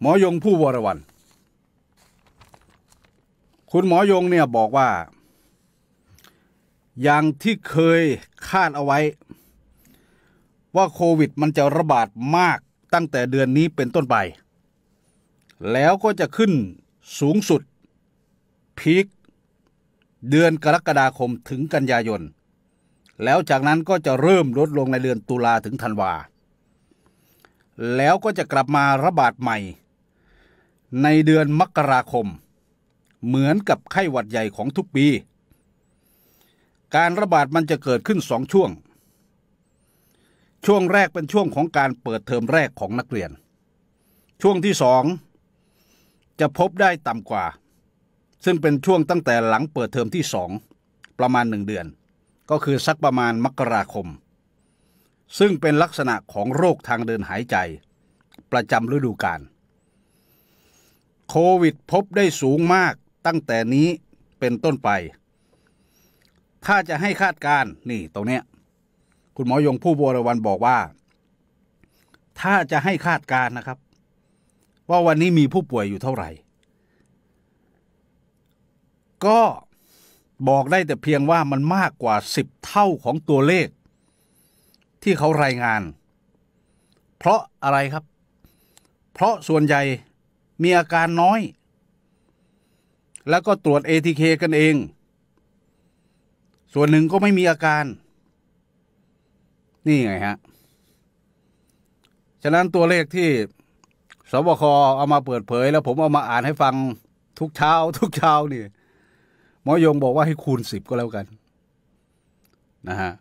หมอยงผู้วรวันคุณหมอยงเนี่ยบอกว่า อย่างที่เคยคาดเอาไว้ ว่าโควิดมันจะระบาดมากตั้งแต่เดือนนี้เป็นต้นไป แล้วก็จะขึ้นสูงสุดพีคเดือนกรกฎาคมถึงกันยายน แล้วจากนั้นก็จะเริ่มลดลงในเดือนตุลาถึงธันวา แล้วก็จะกลับมาระบาดใหม่ในเดือนมกราคม เหมือนกับไข้หวัดใหญ่ของทุกปี การระบาดมันจะเกิดขึ้นสองช่วง ช่วงแรกเป็นช่วงของการเปิดเทอมแรกของนักเรียน ช่วงที่สองจะพบได้ต่ำกว่า ซึ่งเป็นช่วงตั้งแต่หลังเปิดเทอมที่สองประมาณหนึ่งเดือน ก็คือสักประมาณมกราคม ซึ่งเป็นลักษณะของโรคทางเดินหายใจประจำฤดูกาลควิดพบได้สูงมากตั้งแต่นี้เป็นต้นไป ถ้าจะให้คาดการ นี่ตรงเนี้ยคุณหมอยงผู้บวรวันบอกว่า ถ้าจะให้คาดการนะครับ ว่าวันนี้มีผู้ป่วยอยู่เท่าไหร่ ก็บอกได้แต่เพียงว่ามันมากกว่าสิบเท่าของตัวเลขที่เขารายงาน เพราะอะไรครับ เพราะส่วนใหญ่มีอาการน้อย แล้วก็ตรวจ ATK กันเอง ส่วนหนึ่งก็ไม่มีอาการ นี่ไงฮะ ฉะนั้นตัวเลขที่สบคเอามาเปิดเผยแล้วผมเอามาอ่านให้ฟังทุกเช้า ทุกเช้านี่หมอยงบอกว่าให้คูณสิบก็แล้วกัน นะฮะ